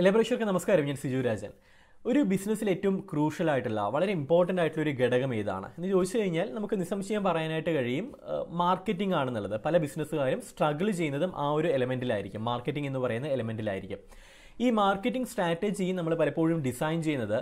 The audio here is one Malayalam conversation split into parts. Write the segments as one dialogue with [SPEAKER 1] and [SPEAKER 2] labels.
[SPEAKER 1] എല്ലാവർക്കും നമസ്കാരം ഞാൻ സിജു രാജൻ ഒരു ബിസിനസ്സിൽ ഏറ്റവും ക്രൂഷ്യൽ ആയിട്ടുള്ള വളരെ ഇമ്പോർട്ടൻ്റ് ആയിട്ടുള്ള ഒരു ഘടകം ഏതാണ് എന്ന് ചോദിച്ചു കഴിഞ്ഞാൽ നമുക്ക് നിസ്സംശയം പറയാനായിട്ട് കഴിയും മാർക്കറ്റിംഗ് ആണെന്നുള്ളത് പല ബിസിനസ്സുകാരും സ്ട്രഗിൾ ചെയ്യുന്നതും ആ ഒരു എലമെൻറ്റിലായിരിക്കും മാർക്കറ്റിംഗ് എന്ന് പറയുന്ന എലമെൻറ്റിലായിരിക്കും ഈ മാർക്കറ്റിംഗ് സ്ട്രാറ്റജി നമ്മൾ പലപ്പോഴും ഡിസൈൻ ചെയ്യുന്നത്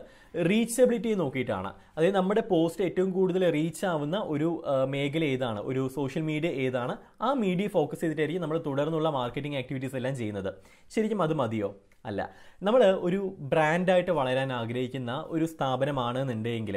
[SPEAKER 1] റീച്ചബിലിറ്റി നോക്കിയിട്ടാണ് അതായത് നമ്മുടെ പോസ്റ്റ് ഏറ്റവും കൂടുതൽ റീച്ച് ആവുന്ന ഒരു മേഖല ഏതാണ് ഒരു സോഷ്യൽ മീഡിയ ഏതാണ് ആ മീഡിയ ഫോക്കസ് ചെയ്തിട്ടായിരിക്കും നമ്മൾ തുടർന്നുള്ള മാർക്കറ്റിംഗ് ആക്ടിവിറ്റീസ് എല്ലാം ചെയ്യുന്നത് ശരിക്കും അത് മതിയോ അല്ല നമ്മൾ ഒരു ബ്രാൻഡായിട്ട് വളരാൻ ആഗ്രഹിക്കുന്ന ഒരു സ്ഥാപനമാണെന്നുണ്ടെങ്കിൽ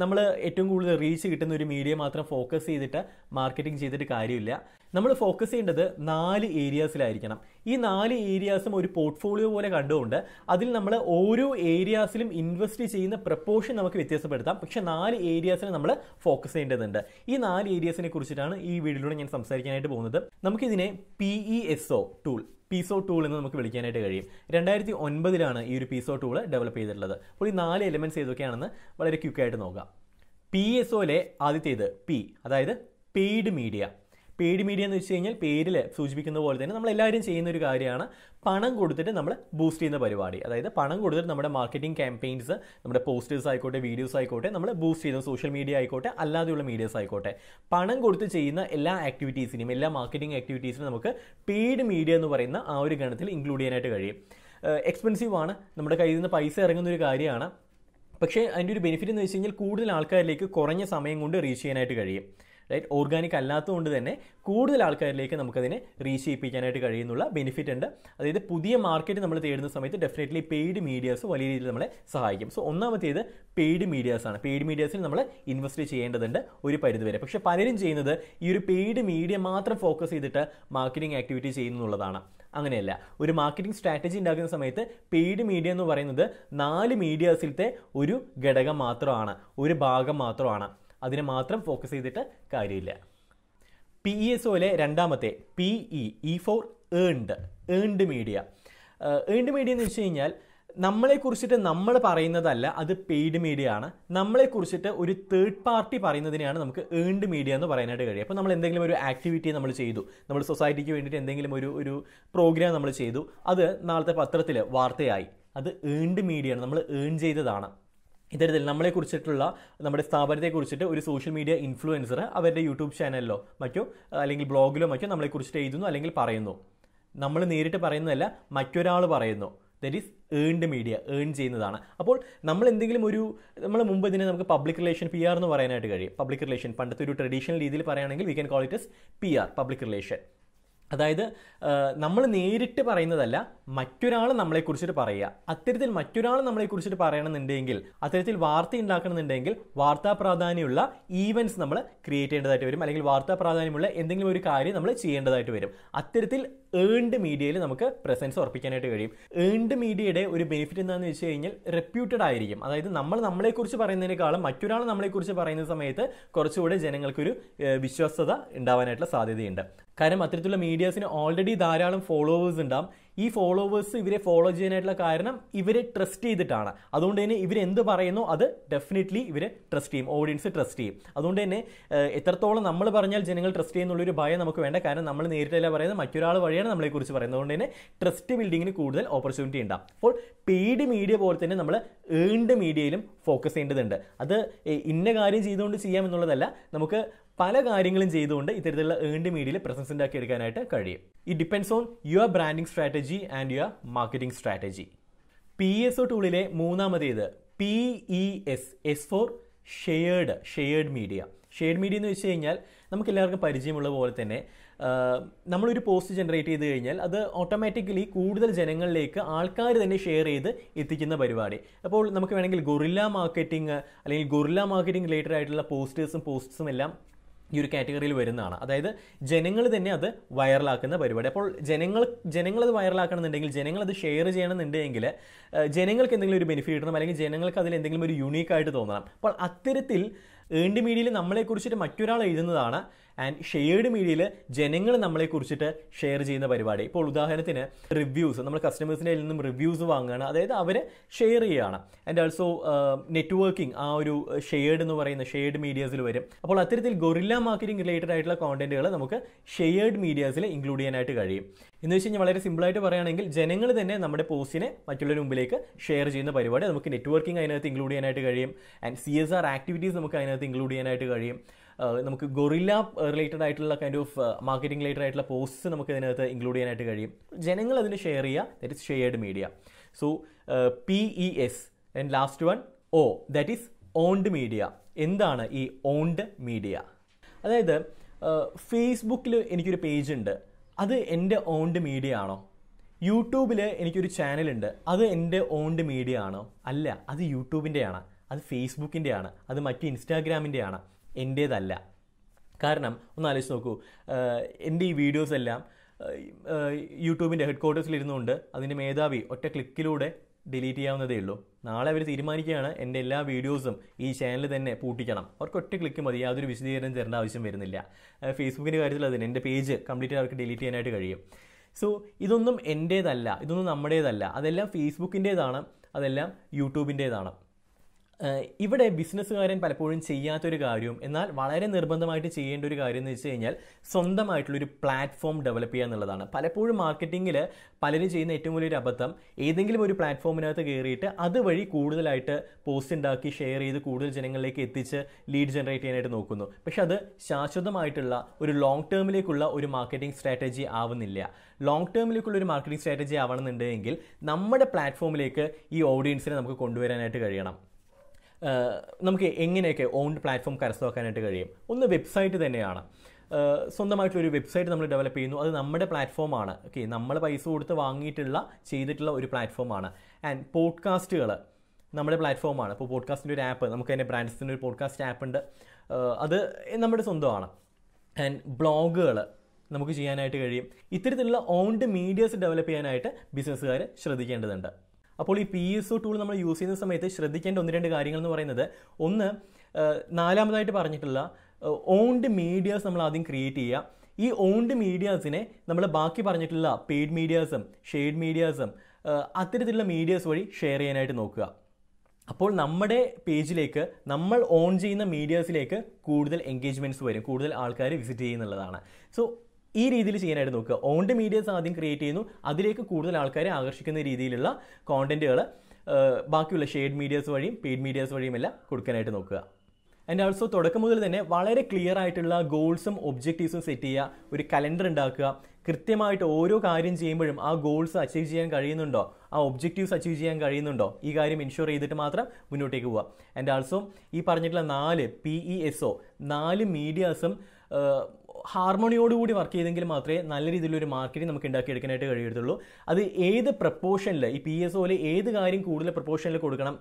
[SPEAKER 1] നമ്മൾ ഏറ്റവും കൂടുതൽ റീച്ച് കിട്ടുന്ന ഒരു മീഡിയ മാത്രം ഫോക്കസ് ചെയ്തിട്ട് മാർക്കറ്റിംഗ് ചെയ്തിട്ട് കാര്യമില്ല നമ്മൾ ഫോക്കസ് ചെയ്യേണ്ടത് നാല് ഏരിയാസിലായിരിക്കണം ഈ നാല് ഏരിയാസും ഒരു പോർട്ട്ഫോളിയോ പോലെ കണ്ടുകൊണ്ട് അതിൽ നമ്മൾ ഓരോ ഏരിയാസിലും ഇൻവെസ്റ്റ് ചെയ്യുന്ന പ്രപ്പോർഷൻ നമുക്ക് വ്യത്യാസപ്പെടുത്താം പക്ഷെ നാല് ഏരിയാസിന് നമ്മൾ ഫോക്കസ് ചെയ്യേണ്ടതുണ്ട് ഈ നാല് ഏരിയാസിനെ കുറിച്ചിട്ടാണ് ഈ വീഡിയോയിലൂടെ ഞാൻ സംസാരിക്കാനായിട്ട് പോകുന്നത് നമുക്കിതിനെ P E S O tool PESO tool എന്ന് നമുക്ക് വിളിക്കാനായിട്ട് കഴിയും രണ്ടായിരത്തി ഒൻപതിലാണ് ഈ ഒരു പീസോ ടൂൾ ഡെവലപ്പ് ചെയ്തിട്ടുള്ളത് അപ്പോൾ ഈ നാല് എലമെൻറ്റ്സ് ഏതൊക്കെയാണെന്ന് വളരെ ക്യുക്കായിട്ട് നോക്കാം പി എസ് ഒയിലെ ആദ്യത്തേത് പി അതായത് പെയ്ഡ് മീഡിയ പെയ്ഡ് മീഡിയ എന്ന് വെച്ച് കഴിഞ്ഞാൽ പേരിൽ സൂചിപ്പിക്കുന്ന പോലെ തന്നെ നമ്മൾ എല്ലാവരും ചെയ്യുന്ന ഒരു കാര്യമാണ് പണം കൊടുത്തിട്ട് നമ്മൾ ബൂസ്റ്റ് ചെയ്യുന്ന പരിപാടി അതായത് പണം കൊടുത്തിട്ട് നമ്മുടെ മാർക്കറ്റിംഗ് ക്യാമ്പയിൻസ് നമ്മുടെ പോസ്റ്റേഴ്സ് ആയിക്കോട്ടെ വീഡിയോസ് ആയിക്കോട്ടെ നമ്മൾ ബൂസ്റ്റ് ചെയ്യുന്ന സോഷ്യൽ മീഡിയ ആയിക്കോട്ടെ അല്ലാതെയുള്ള മീഡിയസ് ആയിക്കോട്ടെ പണം കൊടുത്ത് ചെയ്യുന്ന എല്ലാ ആക്ടിവിറ്റീസിനും എല്ലാ മാർക്കറ്റിംഗ് ആക്ടിവിറ്റീസിനും നമുക്ക് പെയ്ഡ് മീഡിയ എന്ന് പറയുന്ന ആ ഒരു ഗണത്തിൽ ഇൻക്ലൂഡ് ചെയ്യാനായിട്ട് കഴിയും എക്സ്പെൻസീവ് ആണ് നമ്മുടെ കയ്യിൽ നിന്ന് പൈസ ഇറങ്ങുന്ന ഒരു കാര്യമാണ് പക്ഷേ അതിൻ്റെ ഒരു ബെനിഫിറ്റ് എന്ന് വെച്ച് കഴിഞ്ഞാൽ കൂടുതൽ ആൾക്കാരിലേക്ക് കുറഞ്ഞ സമയം കൊണ്ട് റീച്ച് ചെയ്യാനായിട്ട് കഴിയും റൈറ്റ് ഓർഗാനിക് അല്ലാത്തതുകൊണ്ട് തന്നെ കൂടുതൽ ആൾക്കാരിലേക്ക് നമുക്കതിനെ റീച്ച് ചെയ്യിപ്പിക്കാനായിട്ട് കഴിയുന്നുള്ള ബെനിഫിറ്റ് ഉണ്ട് അതായത് പുതിയ മാർക്കറ്റ് നമ്മൾ തേടുന്ന സമയത്ത് ഡെഫിനറ്റ്ലി പെയ്ഡ് മീഡിയാസ് വലിയ രീതിയിൽ നമ്മളെ സഹായിക്കും സോ ഒന്നാമത്തേത് പെയ്ഡ് മീഡിയാസാണ് പെയ്ഡ് മീഡിയാസിൽ നമ്മൾ ഇൻവെസ്റ്റ് ചെയ്യേണ്ടതുണ്ട് ഒരു പരിധിവരെ പക്ഷെ പലരും ചെയ്യുന്നത് ഈ ഒരു പെയ്ഡ് മീഡിയ മാത്രം ഫോക്കസ് ചെയ്തിട്ട് മാർക്കറ്റിംഗ് ആക്ടിവിറ്റി ചെയ്യുന്നുള്ളതാണ് അങ്ങനെയല്ല ഒരു മാർക്കറ്റിംഗ് സ്ട്രാറ്റജി ഉണ്ടാക്കുന്ന സമയത്ത് പെയ്ഡ് മീഡിയ എന്ന് പറയുന്നത് നാല് മീഡിയാസിലത്തെ ഒരു ഘടകം മാത്രമാണ് ഒരു ഭാഗം മാത്രമാണ് അതിനെ മാത്രം ഫോക്കസ് ചെയ്തിട്ട് കാര്യമില്ല പി ഇ എസ് ഒയിലെ രണ്ടാമത്തെ P E E for earned earned media earned media എന്ന് വെച്ച് കഴിഞ്ഞാൽ നമ്മളെക്കുറിച്ചിട്ട് നമ്മൾ പറയുന്നതല്ല അത് പെയ്ഡ് മീഡിയ ആണ് നമ്മളെക്കുറിച്ചിട്ട് ഒരു തേർഡ് പാർട്ടി പറയുന്നതിനെയാണ് നമുക്ക് ഏൺഡ് മീഡിയ എന്ന് പറയാനായിട്ട് കഴിയും അപ്പോൾ നമ്മൾ എന്തെങ്കിലും ഒരു ആക്ടിവിറ്റി നമ്മൾ ചെയ്തു നമ്മൾ സൊസൈറ്റിക്ക് വേണ്ടിയിട്ട് എന്തെങ്കിലും ഒരു ഒരു പ്രോഗ്രാം നമ്മൾ ചെയ്തു അത് നാളത്തെ പത്രത്തിൽ വാർത്തയായി അത് ഏൺഡ് മീഡിയ ആണ് നമ്മൾ ഏൺ ചെയ്തതാണ് ഇത്തരത്തിൽ കുറിച്ചിട്ടുള്ള നമ്മുടെ സ്ഥാപനത്തെക്കുറിച്ചിട്ട് ഒരു സോഷ്യൽ മീഡിയ ഇൻഫ്ലുവൻസർ അവരുടെ യൂട്യൂബ് ചാനലിലോ മറ്റോ അല്ലെങ്കിൽ ബ്ലോഗിലോ മറ്റോ കുറിച്ചിട്ട് എഴുതുന്നു അല്ലെങ്കിൽ പറയുന്നു നമ്മൾ നേരിട്ട് പറയുന്നതല്ല മറ്റൊരാൾ പറയുന്നു that is earned media earn ചെയ്യുന്നതാണ് അപ്പോൾ നമ്മൾ എന്തെങ്കിലും ഒരു നമ്മൾ മുമ്പ് ഇതിനെ നമുക്ക് പബ്ലിക് റിലേഷൻ പി ആർ എന്ന് പറയാനായിട്ട് കഴിയും പബ്ലിക് റിലേഷൻ പണ്ടത്തെ ഒരു ട്രഡീഷണൽ രീതിയിൽ പറയുകയാണെങ്കിൽ we can call it as P R public relation അതായത് നമ്മൾ നേരിട്ട് പറയുന്നതല്ല മറ്റൊരാൾ നമ്മളെക്കുറിച്ചിട്ട് പറയുക അത്തരത്തിൽ മറ്റൊരാൾ നമ്മളെക്കുറിച്ചിട്ട് പറയണമെന്നുണ്ടെങ്കിൽ അത്തരത്തിൽ വാർത്ത ഉണ്ടാക്കണമെന്നുണ്ടെങ്കിൽ വാർത്താ പ്രാധാന്യമുള്ള ഈവൻസ് നമ്മൾ ക്രിയേറ്റ് ചെയ്യേണ്ടതായിട്ട് വരും അല്ലെങ്കിൽ വാർത്താ പ്രാധാന്യമുള്ള എന്തെങ്കിലും ഒരു കാര്യം നമ്മൾ ചെയ്യേണ്ടതായിട്ട് വരും അത്തരത്തിൽ ഏൺഡ് മീഡിയയിൽ നമുക്ക് പ്രസൻസ് ഉറപ്പിക്കാനായിട്ട് കഴിയും ഏൺഡ് മീഡിയയുടെ ഒരു ബെനിഫിറ്റ് എന്താണെന്ന് വെച്ച് കഴിഞ്ഞാൽ റെപ്യൂട്ടഡ് ആയിരിക്കും അതായത് നമ്മൾ നമ്മളെക്കുറിച്ച് പറയുന്നതിനേക്കാളും മറ്റൊരാൾ നമ്മളെക്കുറിച്ച് പറയുന്ന സമയത്ത് കുറച്ചുകൂടെ ജനങ്ങൾക്കൊരു വിശ്വസ്തത ഉണ്ടാവാനായിട്ടുള്ള സാധ്യതയുണ്ട് കാരണം അത്തരത്തിലുള്ള മീഡിയാസിന് ഓൾറെഡി ധാരാളം ഫോളോവേഴ്സ് ഉണ്ടാവും ഈ ഫോളോവേഴ്സ് ഇവരെ ഫോളോ ചെയ്യാനായിട്ടുള്ള കാരണം ഇവരെ ട്രസ്റ്റ് ചെയ്തിട്ടാണ് അതുകൊണ്ട് തന്നെ ഇവരെന്ത് പറയുന്നു അത് ഡെഫിനറ്റ്ലി ഇവരെ ട്രസ്റ്റ് ചെയ്യും ഓഡിയൻസ് ട്രസ്റ്റ് ചെയ്യും അതുകൊണ്ട് തന്നെ എത്രത്തോളം നമ്മൾ പറഞ്ഞാൽ ജനങ്ങൾ ട്രസ്റ്റ് ചെയ്യുന്നുള്ളൊരു ഭയം നമുക്ക് വേണ്ട കാരണം നമ്മൾ നേരിട്ടല്ല പറയുന്നത് മറ്റൊരാൾ വഴിയാണ് നമ്മളെക്കുറിച്ച് പറയുന്നത് അതുകൊണ്ട് തന്നെ ട്രസ്റ്റ് ബിൽഡിങ്ങിന് കൂടുതൽ ഓപ്പർച്യൂണിറ്റി ഉണ്ടാകും അപ്പോൾ പെയ്ഡ് മീഡിയ പോലെ തന്നെ നമ്മൾ ഏൺഡ് മീഡിയയിലും ഫോക്കസ് ചെയ്യേണ്ടതുണ്ട് അത് ഇന്ന കാര്യം ചെയ്തുകൊണ്ട് ചെയ്യാമെന്നുള്ളതല്ല നമുക്ക് പല കാര്യങ്ങളും ചെയ്തുകൊണ്ട് ഇത്തരത്തിലുള്ള ഏൺഡ് മീഡിയയിൽ പ്രസൻസ് ഉണ്ടാക്കി എടുക്കാനായിട്ട് കഴിയും it depends on your branding strategy and your marketing strategy P S O ടൂളിലെ മൂന്നാമതേത് P E S S for shared shared media shared media എന്ന് വെച്ച് കഴിഞ്ഞാൽ നമുക്ക് എല്ലാവർക്കും പരിചയമുള്ള പോലെ തന്നെ നമ്മളൊരു പോസ്റ്റ് ജനറേറ്റ് ചെയ്ത് കഴിഞ്ഞാൽ അത് ഓട്ടോമാറ്റിക്കലി കൂടുതൽ ജനങ്ങളിലേക്ക് ആൾക്കാർ തന്നെ ഷെയർ ചെയ്ത് എത്തിക്കുന്ന പരിപാടി അപ്പോൾ നമുക്ക് വേണമെങ്കിൽ ഗൊറില്ല മാർക്കറ്റിംഗ് അല്ലെങ്കിൽ ഗൊറില്ല മാർക്കറ്റിംഗ് റിലേറ്റഡ് ആയിട്ടുള്ള പോസ്റ്റേഴ്സും പോസ്റ്റ്സും എല്ലാം ഈ ഒരു കാറ്റഗറിയിൽ വരുന്നതാണ് അതായത് ജനങ്ങൾ തന്നെ അത് വൈറലാക്കുന്ന പരിപാടി അപ്പോൾ ജനങ്ങൾ ജനങ്ങളത് അത് വൈറലാക്കണമെന്നുണ്ടെങ്കിൽ ജനങ്ങൾ അത് ഷെയർ ചെയ്യണമെന്നുണ്ടെങ്കിൽ ജനങ്ങൾക്ക് എന്തെങ്കിലും ഒരു ബെനിഫിറ്റ് കിട്ടണം അല്ലെങ്കിൽ ജനങ്ങൾക്ക് അതിൽ എന്തെങ്കിലും ഒരു യുണീക്കായിട്ട് തോന്നണം അപ്പോൾ അത്തരത്തിൽ ഏൺഡ് മീഡിയയിൽ നമ്മളെക്കുറിച്ചിട്ട് മറ്റൊരാൾ എഴുതുന്നതാണ് ആൻഡ് ഷെയർഡ് മീഡിയയിൽ ജനങ്ങൾ നമ്മളെക്കുറിച്ചിട്ട് ഷെയർ ചെയ്യുന്ന പരിപാടി ഇപ്പോൾ ഉദാഹരണത്തിന് റിവ്യൂസ് നമ്മൾ കസ്റ്റമേഴ്സിൻ്റെ നിന്നും റിവ്യൂസ് വാങ്ങുകയാണ് അതായത് അവർ ഷെയർ ചെയ്യുകയാണ് ആൻഡ് ആൾസോ നെറ്റ്വർക്കിംഗ് ആ ഒരു ഷെയർഡ് എന്ന് പറയുന്ന ഷെയർഡ് മീഡിയാസിൽ വരും അപ്പോൾ അത്തരത്തിൽ ഗൊറില്ല മാർക്കറ്റിംഗ് റിലേറ്റഡ് ആയിട്ടുള്ള കോണ്ടന്റുകൾ നമുക്ക് ഷെയർഡ് മീഡിയാസിൽ ഇൻക്ലൂഡ് ചെയ്യാനായിട്ട് കഴിയും എന്ന് വെച്ച് കഴിഞ്ഞാൽ വളരെ സിമ്പിളായിട്ട് പറയുകയാണെങ്കിൽ ജനങ്ങൾ തന്നെ നമ്മുടെ പോസ്റ്റിനെ മറ്റുള്ളവരുടെ മുമ്പിലേക്ക് ഷെയർ ചെയ്യുന്ന പരിപാടി നമുക്ക് നെറ്റ്വർക്കിംഗ് അതിനകത്ത് ഇൻക്ലൂഡ് ചെയ്യാനായിട്ട് കഴിയും and C S R activities നമുക്ക് അതിനകത്ത് ഇൻക്ലൂഡ് ചെയ്യാനായിട്ട് കഴിയും നമുക്ക് ഗൊറില്ല റിലേറ്റഡ് ആയിട്ടുള്ള കൈൻഡ് ഓഫ് മാർക്കറ്റിംഗ് റിലേറ്റഡ് ആയിട്ടുള്ള പോസ്റ്റ്സ് നമുക്ക് ഇതിനകത്ത് ഇൻക്ലൂഡ് ചെയ്യാനായിട്ട് കഴിയും ജനങ്ങൾ അതിന് ഷെയർ ചെയ്യുക that is shared media so P E S and last one O that is owned media എന്താണ് ഈ ഓൺഡ് മീഡിയ അതായത് ഫേസ്ബുക്കിൽ എനിക്കൊരു പേജ് ഉണ്ട് അത് എൻ്റെ ഓൺഡ് മീഡിയ ആണോ യൂട്യൂബിൽ എനിക്കൊരു ചാനലുണ്ട് അത് എൻ്റെ ഓൺഡ് മീഡിയ ആണോ അല്ല അത് യൂട്യൂബിൻ്റെയാണ് അത് ഫേസ്ബുക്കിൻ്റെയാണ് അത് മറ്റ് ഇൻസ്റ്റാഗ്രാമിൻ്റെയാണ് എൻ്റേതല്ല കാരണം ഒന്ന് ആലോചിച്ച് നോക്കൂ എൻ്റെ ഈ വീഡിയോസ് എല്ലാം യൂട്യൂബിൻ്റെ ഹെഡ് ക്വാർട്ടേഴ്സിലിരുന്നുകൊണ്ട് അതിൻ്റെ മേധാവി ഒറ്റ ക്ലിക്കിലൂടെ ഡിലീറ്റ് ചെയ്യാവുന്നതേ ഉള്ളൂ നാളെ അവർ തീരുമാനിക്കുകയാണ് എൻ്റെ എല്ലാ വീഡിയോസും ഈ ചാനൽ തന്നെ പൂട്ടിക്കണം അവർക്ക് ഒറ്റ ക്ലിക്ക് മതി യാതൊരു വിശദീകരണം തരേണ്ട ആവശ്യം വരുന്നില്ല ഫേസ്ബുക്കിൻ്റെ കാര്യത്തിൽ അതിന് എൻ്റെ പേജ് കംപ്ലീറ്റ് അവർക്ക് ഡിലീറ്റ് ചെയ്യാനായിട്ട് കഴിയും സോ ഇതൊന്നും എൻ്റേതല്ല ഇതൊന്നും നമ്മുടേതല്ല അതെല്ലാം ഫേസ്ബുക്കിൻ്റേതാണ് അതെല്ലാം യൂട്യൂബിൻ്റേതാണ് ഇവിടെ ബിസിനസ്സുകാരൻ പലപ്പോഴും ചെയ്യാത്തൊരു കാര്യവും എന്നാൽ വളരെ നിർബന്ധമായിട്ട് ചെയ്യേണ്ട ഒരു കാര്യം എന്ന് വെച്ച് കഴിഞ്ഞാൽ സ്വന്തമായിട്ടുള്ളൊരു പ്ലാറ്റ്ഫോം ഡെവലപ്പ് ചെയ്യുക എന്നുള്ളതാണ് പലപ്പോഴും മാർക്കറ്റിങ്ങിൽ പലരും ചെയ്യുന്ന ഏറ്റവും വലിയൊരു അബദ്ധം ഏതെങ്കിലും ഒരു പ്ലാറ്റ്ഫോമിനകത്ത് കയറിയിട്ട് അതുവഴി കൂടുതലായിട്ട് പോസ്റ്റ് ഉണ്ടാക്കി ഷെയർ ചെയ്ത് കൂടുതൽ ജനങ്ങളിലേക്ക് എത്തിച്ച് ലീഡ് ജനറേറ്റ് ചെയ്യാനായിട്ട് നോക്കുന്നു പക്ഷെ അത് ശാശ്വതമായിട്ടുള്ള ഒരു ലോങ് ടേമിലേക്കുള്ള ഒരു മാർക്കറ്റിംഗ് സ്ട്രാറ്റജി ആവുന്നില്ല ലോങ് ടേമിലേക്കുള്ള ഒരു മാർക്കറ്റിംഗ് സ്ട്രാറ്റജി ആവണമെന്നുണ്ടെങ്കിൽ നമ്മുടെ പ്ലാറ്റ്ഫോമിലേക്ക് ഈ ഓഡിയൻസിനെ നമുക്ക് കൊണ്ടുവരാനായിട്ട് കഴിയണം നമുക്ക് എങ്ങനെയൊക്കെ ഓൺ പ്ലാറ്റ്ഫോം കരസ്ഥമാക്കാനായിട്ട് കഴിയും ഒന്ന് വെബ്സൈറ്റ് തന്നെയാണ് സ്വന്തമായിട്ടുള്ള ഒരു വെബ്സൈറ്റ് നമ്മൾ ഡെവലപ്പ് ചെയ്യുന്നു അത് നമ്മുടെ പ്ലാറ്റ്ഫോമാണ് ഓക്കെ നമ്മൾ പൈസ കൊടുത്ത് വാങ്ങിയിട്ടുള്ള ചെയ്തിട്ടുള്ള ഒരു പ്ലാറ്റ്ഫോമാണ് ആൻഡ് പോഡ്കാസ്റ്റുകൾ നമ്മുടെ പ്ലാറ്റ്ഫോമാണ് ഇപ്പോൾ പോഡ്കാസ്റ്റിൻ്റെ ഒരു ആപ്പ് നമുക്ക് തന്നെ ബ്രാൻഡ്സിൻ്റെ ഒരു പോഡ്കാസ്റ്റ് ആപ്പ് ഉണ്ട് അത് നമ്മുടെ സ്വന്തമാണ് ആൻഡ് ബ്ലോഗുകൾ നമുക്ക് ചെയ്യാനായിട്ട് കഴിയും ഇത്തരത്തിലുള്ള ഓൺഡ് മീഡിയസ് ഡെവലപ്പ് ചെയ്യാനായിട്ട് ബിസിനസ്സുകാർ ശ്രദ്ധിക്കേണ്ടതുണ്ട് അപ്പോൾ ഈ പി എസ് ഒ ടൂൾ നമ്മൾ യൂസ് ചെയ്യുന്ന സമയത്ത് ശ്രദ്ധിക്കേണ്ട ഒന്ന് രണ്ട് കാര്യങ്ങൾ എന്ന് പറയുന്നത് ഒന്ന് നാലാമതായിട്ട് പറഞ്ഞിട്ടുള്ള ഓൺഡ് മീഡിയാസ് നമ്മൾ ആദ്യം ക്രിയേറ്റ് ചെയ്യുക ഈ ഓൺഡ് മീഡിയാസിനെ നമ്മൾ ബാക്കി പറഞ്ഞിട്ടുള്ള പെയ്ഡ് മീഡിയാസും ഷെയ്ഡ് മീഡിയാസും അത്തരത്തിലുള്ള മീഡിയാസ് വഴി ഷെയർ ചെയ്യാനായിട്ട് നോക്കുക അപ്പോൾ നമ്മുടെ പേജിലേക്ക് നമ്മൾ ഓൺ ചെയ്യുന്ന മീഡിയാസിലേക്ക് കൂടുതൽ എൻഗേജ്മെൻറ്റ്സ് വരും കൂടുതൽ ആൾക്കാർ വിസിറ്റ് ചെയ്യുന്നുള്ളതാണ് സോ ഈ രീതിയിൽ ചെയ്യാനായിട്ട് നോക്കുക ഓൺഡ് മീഡിയസ് ആദ്യം ക്രിയേറ്റ് ചെയ്യുന്നു അതിലേക്ക് കൂടുതൽ ആൾക്കാരെ ആകർഷിക്കുന്ന രീതിയിലുള്ള കോണ്ടന്റുകൾ ബാക്കിയുള്ള ഷെയ്ഡ് മീഡിയസ് വഴിയും പെയ്ഡ് മീഡിയസ് വഴിയും എല്ലാം കൊടുക്കാനായിട്ട് നോക്കുക ആൻഡ് ആൾസോ തുടക്കം മുതൽ തന്നെ വളരെ ക്ലിയർ ആയിട്ടുള്ള ഗോൾസും ഒബ്ജക്റ്റീവ്സും സെറ്റ് ചെയ്യുക ഒരു കലണ്ടർ ഉണ്ടാക്കുക കൃത്യമായിട്ട് ഓരോ കാര്യം ചെയ്യുമ്പോഴും ആ ഗോൾസ് അച്ചീവ് ചെയ്യാൻ കഴിയുന്നുണ്ടോ ആ ഒബ്ജക്റ്റീവ്സ് അച്ചീവ് ചെയ്യാൻ കഴിയുന്നുണ്ടോ ഈ കാര്യം ഇൻഷുർ ചെയ്തിട്ട് മാത്രം മുന്നോട്ടേക്ക് പോവുക ആൻഡ് ആൾസോ ഈ പറഞ്ഞിട്ടുള്ള നാല് പി ഇ എസ് ഒ നാല് മീഡിയാസും ഹാർമോണിയോടുകൂടി വർക്ക് ചെയ്തെങ്കിൽ മാത്രമേ നല്ല രീതിയിലൊരു മാർക്കറ്റ് നമുക്ക് ഉണ്ടാക്കിയെടുക്കാനായിട്ട് കഴിയത്തുള്ളൂ അത് ഏത് പ്രപ്പോർഷനിൽ ഈ പി എസ് ഒയിൽ ഏത് കാര്യം കൂടുതൽ പ്രപ്പോർഷനിൽ കൊടുക്കണം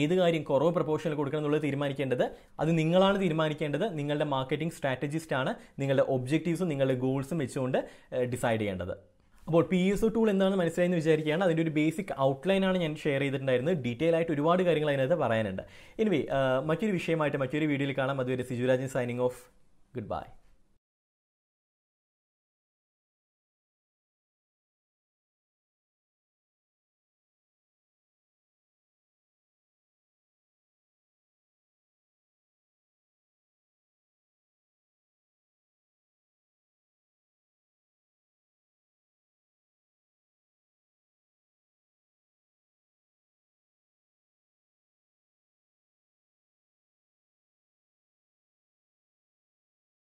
[SPEAKER 1] ഏത് കാര്യം കുറവ് പ്രപ്പോർഷനിൽ കൊടുക്കണം എന്നുള്ളത് തീരുമാനിക്കേണ്ടത് അത് നിങ്ങളാണ് തീരുമാനിക്കേണ്ടത് നിങ്ങളുടെ മാർക്കറ്റിംഗ് സ്ട്രാറ്റജിസ്റ്റ് ആണ് നിങ്ങളുടെ ഒബ്ജക്റ്റീവ്സും നിങ്ങളുടെ ഗോൾസും വെച്ചുകൊണ്ട് ഡിസൈഡ് ചെയ്യേണ്ടത് അപ്പോൾ പി എസ് ഒ ടൂൾ എന്താണെന്ന് മനസ്സിലായെന്ന് വിചാരിക്കുകയാണ് അതിൻ്റെ ഒരു ബേസിക് ഔട്ട്ലൈനാണ് ഞാൻ ഷെയർ ചെയ്തിട്ടുണ്ടായിരുന്നത് ഡീറ്റെയിൽ ആയിട്ട് ഒരുപാട് കാര്യങ്ങൾ അതിനകത്ത് പറയാനുണ്ട് എനിവേ മറ്റൊരു വിഷയമായിട്ട് മറ്റൊരു വീഡിയോയിൽ കാണാം അതുവരെ സിജുരാജൻ സൈനിങ് ഓഫ് Goodbye.